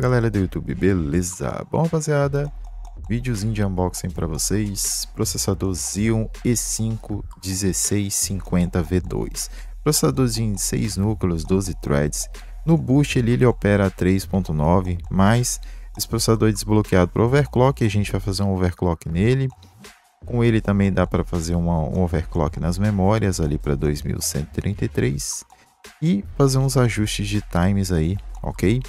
Fala galera do YouTube, beleza? Bom rapaziada, videozinho de unboxing para vocês, processador Xeon E5 1650V2, processadorzinho de 6 núcleos, 12 threads, no boost ele, ele opera a 3.9, mas esse processador é desbloqueado para overclock, a gente vai fazer um overclock nele, com ele também dá para fazer uma, um overclock nas memórias ali para 2133 e fazer uns ajustes de times aí, ok?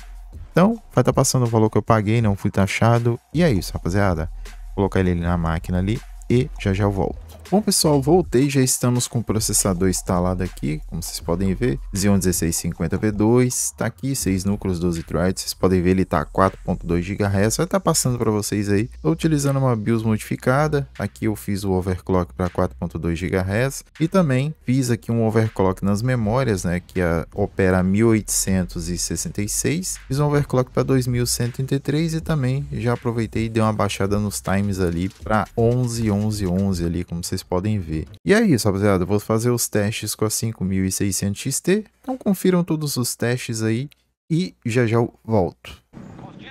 Então, vai estar tá passando o valor que eu paguei, não fui taxado. E é isso, rapaziada. Vou colocar ele na máquina ali e já já eu volto. Bom pessoal, voltei, já estamos com o processador instalado aqui, como vocês podem ver, Xeon 1650V2, está aqui, 6 núcleos, 12 threads, vocês podem ver ele está a 4.2 GHz, vai estar tá passando para vocês aí. Estou utilizando uma BIOS modificada, aqui eu fiz o overclock para 4.2 GHz e também fiz aqui um overclock nas memórias, né, que a, opera 1866, fiz um overclock para 2133 e também já aproveitei e dei uma baixada nos times ali para 11, 11, 11 ali, como vocês vocês podem ver. E é isso, rapaziada. Vou fazer os testes com a 5600 XT. Então confiram todos os testes aí e já já eu volto.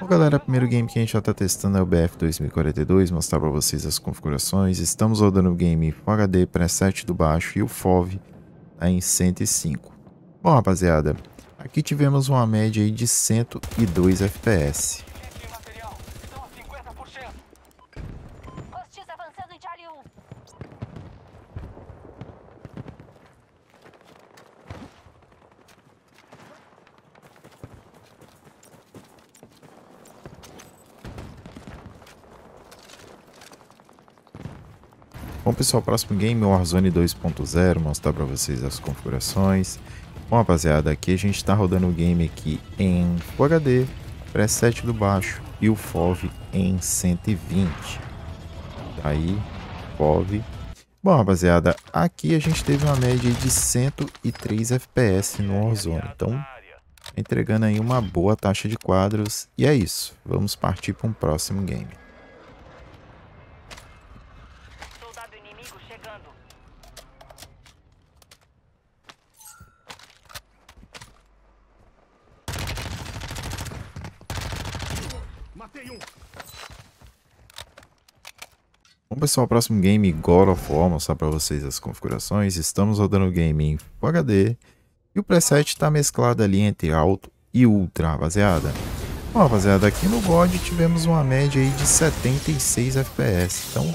Bom galera, o primeiro game que a gente já está testando é o BF2042, mostrar para vocês as configurações. Estamos rodando o game em Full HD, preset do baixo e o FOV tá em 105. Bom rapaziada, aqui tivemos uma média aí de 102 FPS. Bom pessoal, próximo game Warzone 2.0, mostrar para vocês as configurações. Bom rapaziada, aqui a gente está rodando o game aqui em Full HD, preset do baixo e o FOV em 120. Aí, FOV. Bom rapaziada, aqui a gente teve uma média de 103 FPS no Warzone, então entregando aí uma boa taxa de quadros. E é isso, vamos partir para um próximo game. Bom pessoal, próximo game God of War, mostrar para vocês as configurações. Estamos rodando o game em Full HD e o preset está mesclado ali entre alto e ultra, rapaziada. Bom, rapaziada, aqui no God tivemos uma média aí de 76 FPS, então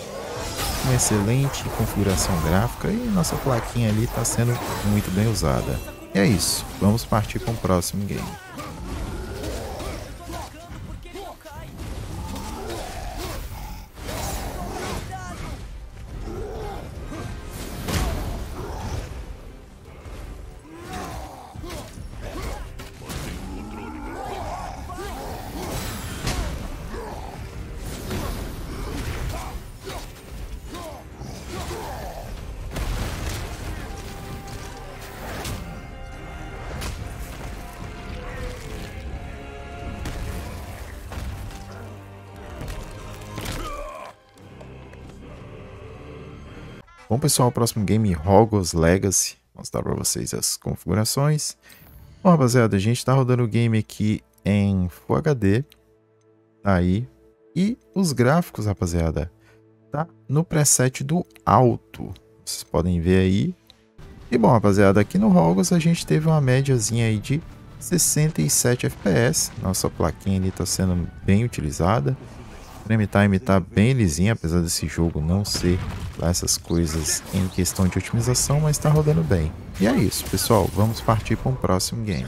uma excelente configuração gráfica e nossa plaquinha ali está sendo muito bem usada. E é isso, vamos partir para o próximo game. Bom, pessoal, o próximo game Hogwarts Legacy. Vou mostrar para vocês as configurações. Bom, rapaziada, a gente está rodando o game aqui em Full HD. Tá aí. E os gráficos, rapaziada, tá no preset do alto. Vocês podem ver aí. E bom, rapaziada, aqui no Hogwarts a gente teve uma médiazinha aí de 67 FPS. Nossa plaquinha ali está sendo bem utilizada. Frame time tá bem lisinho, apesar desse jogo não ser lá essas coisas em questão de otimização, mas tá rodando bem. E é isso, pessoal. Vamos partir para um próximo game.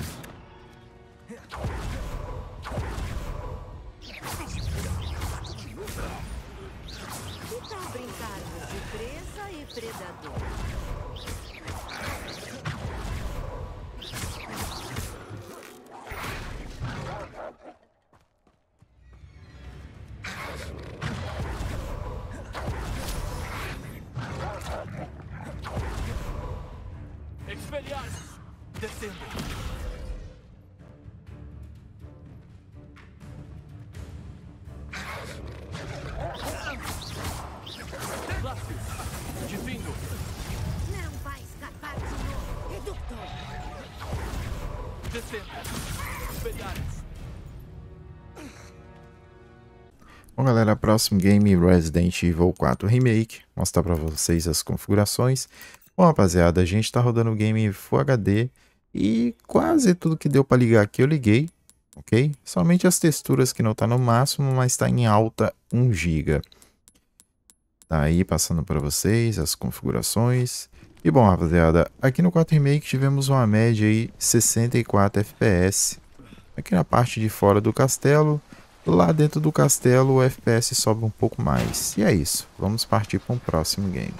Bom galera, próximo game Resident Evil 4 Remake, mostrar para vocês as configurações. Bom rapaziada, a gente está rodando o game Full HD e quase tudo que deu para ligar aqui eu liguei, ok? Somente as texturas que não está no máximo, mas está em alta 1 GB. Tá aí passando para vocês as configurações. E bom, rapaziada, aqui no 4 Remake tivemos uma média aí 64 FPS. Aqui na parte de fora do castelo, lá dentro do castelo o FPS sobe um pouco mais. E é isso, vamos partir para um próximo game.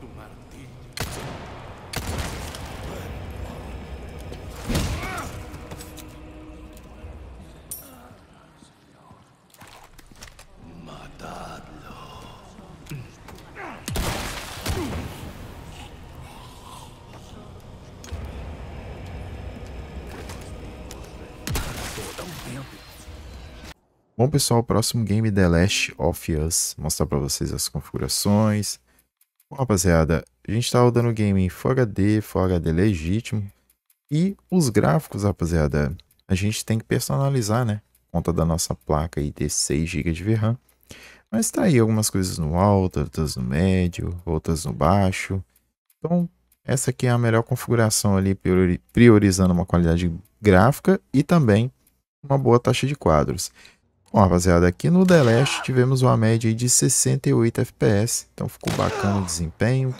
do martilho. Bom pessoal, o próximo game é The Last of Us, mostrar para vocês as configurações, Bom, rapaziada, a gente está rodando o game em Full HD, Full HD legítimo. E os gráficos, rapaziada, a gente tem que personalizar, né? Conta da nossa placa aí de 6 GB de VRAM, Mas tá aí algumas coisas no alto, outras no médio, outras no baixo. Então, essa aqui é a melhor configuração ali, priorizando uma qualidade gráfica e também uma boa taxa de quadros. Bom, rapaziada, aqui no The Last tivemos uma média de 68 FPS, então ficou bacana o desempenho.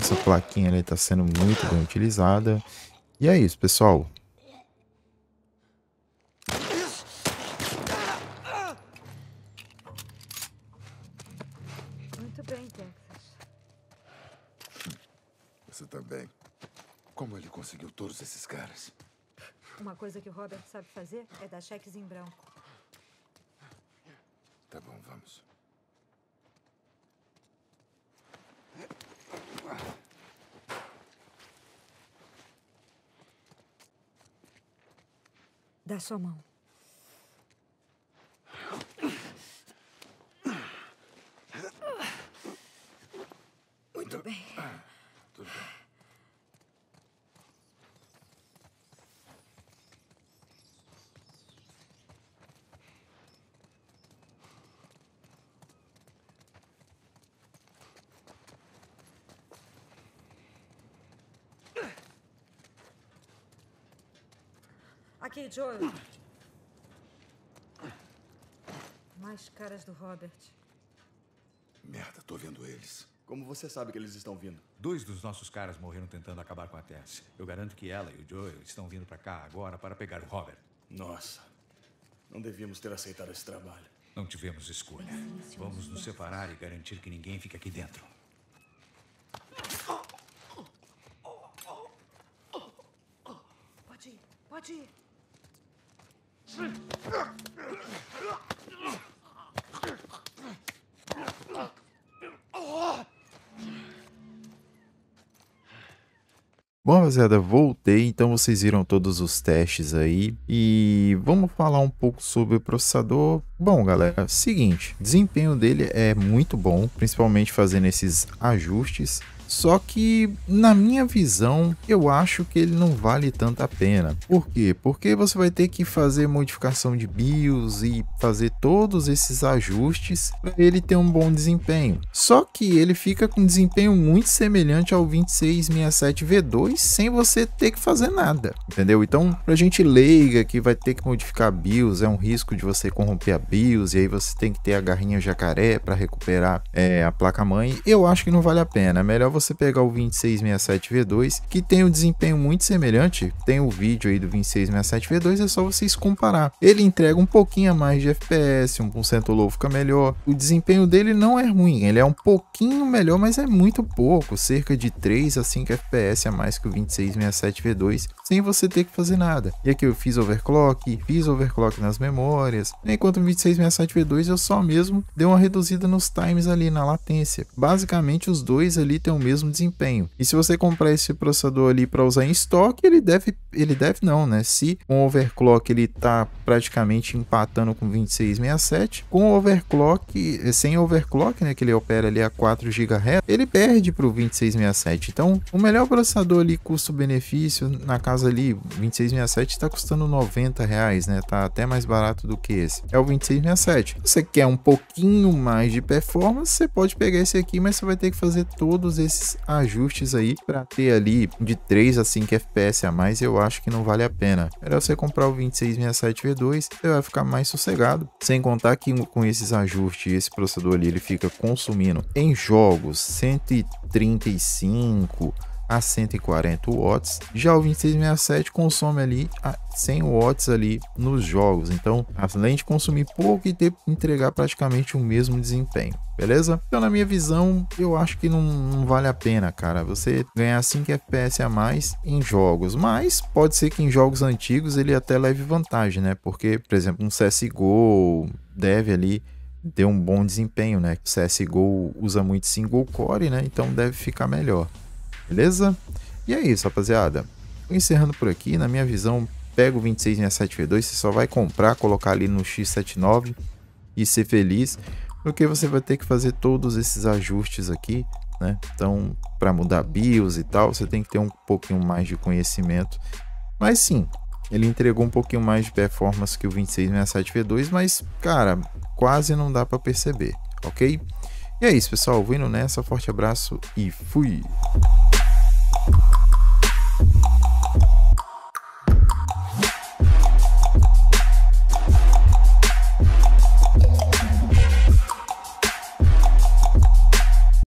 Essa plaquinha ali está sendo muito bem utilizada. E é isso, pessoal. Muito bem, Texas. Você também. Como ele conseguiu todos esses caras? Uma coisa que o Robert sabe fazer é dar cheques em branco. Tá bom, vamos. Dá sua mão. Aqui, Joel. Mais caras do Robert. Merda, tô vendo eles. Como você sabe que eles estão vindo? Dois dos nossos caras morreram tentando acabar com a Tess. Eu garanto que ela e o Joel estão vindo para cá agora para pegar o Robert. Nossa, não devíamos ter aceitado esse trabalho. Não tivemos escolha. Vamos nos separar e garantir que ninguém fique aqui dentro. Pode ir, pode ir. Bom, rapaziada, voltei, então vocês viram todos os testes aí e vamos falar um pouco sobre o processador. Bom, galera, seguinte, desempenho dele é muito bom, principalmente fazendo esses ajustes. Só que, na minha visão, eu acho que ele não vale tanto a pena. Por quê? Porque você vai ter que fazer modificação de BIOS e fazer todos esses ajustes para ele ter um bom desempenho. Só que ele fica com um desempenho muito semelhante ao 2667V2 sem você ter que fazer nada, entendeu? Então, para gente leiga que vai ter que modificar BIOS, é um risco de você corromper a BIOS e aí você tem que ter a garrinha jacaré para recuperar é, a placa-mãe, eu acho que não vale a pena. É melhor você você pegar o 2667V2, que tem um desempenho muito semelhante, tem o um vídeo aí do 2667V2, é só vocês comparar. Ele entrega um pouquinho a mais de FPS, 1% low fica melhor. O desempenho dele não é ruim, ele é um pouquinho melhor, mas é muito pouco, cerca de 3 a 5 FPS a mais que o 2667V2, sem você ter que fazer nada. E aqui eu fiz overclock, fiz overclock nas memórias, enquanto o 2667V2 eu só mesmo dei uma reduzida nos times ali na latência. Basicamente os dois ali têm o mesmo mesmo desempenho. E se você comprar esse processador ali para usar em estoque, ele deve, ele deve não, né? Se um overclock ele tá praticamente empatando com 2667, com overclock, eh, sem overclock, né, que ele opera ali a 4 GHz, ele perde para o 2667. Então, o melhor processador ali custo-benefício na casa ali 2667 está custando 90 reais, né? Tá até mais barato do que esse. É o 2667. Você quer um pouquinho mais de performance, você pode pegar esse aqui, mas você vai ter que fazer todos esses esses ajustes aí para ter ali de 3 a 5 FPS a mais, eu acho que não vale a pena. Melhor você comprar o 2667 V2, você vai ficar mais sossegado. Sem contar que com esses ajustes, esse processador ali, ele fica consumindo em jogos 135 a 140 watts. Já o 2667 consome ali a 100 watts ali nos jogos. Então, além de consumir pouco e ter entregar praticamente o mesmo desempenho beleza? Então, na minha visão, eu acho que não, não vale a pena, cara, você ganhar 5 FPS a mais em jogos, mas pode ser que em jogos antigos ele até leve vantagem, né? Porque, por exemplo, um CSGO deve ali ter um bom desempenho, né? CSGO usa muito single core, né? Então deve ficar melhor, beleza? E é isso, rapaziada. Encerrando por aqui, na minha visão, pega o 2667V2, você só vai comprar, colocar ali no X79 e ser feliz porque você vai ter que fazer todos esses ajustes aqui, né? Então, para mudar BIOS e tal, você tem que ter um pouquinho mais de conhecimento. Mas sim, ele entregou um pouquinho mais de performance que o 2667 V2, mas cara, quase não dá para perceber, ok? E é isso, pessoal. Vindo nessa. Forte abraço e fui!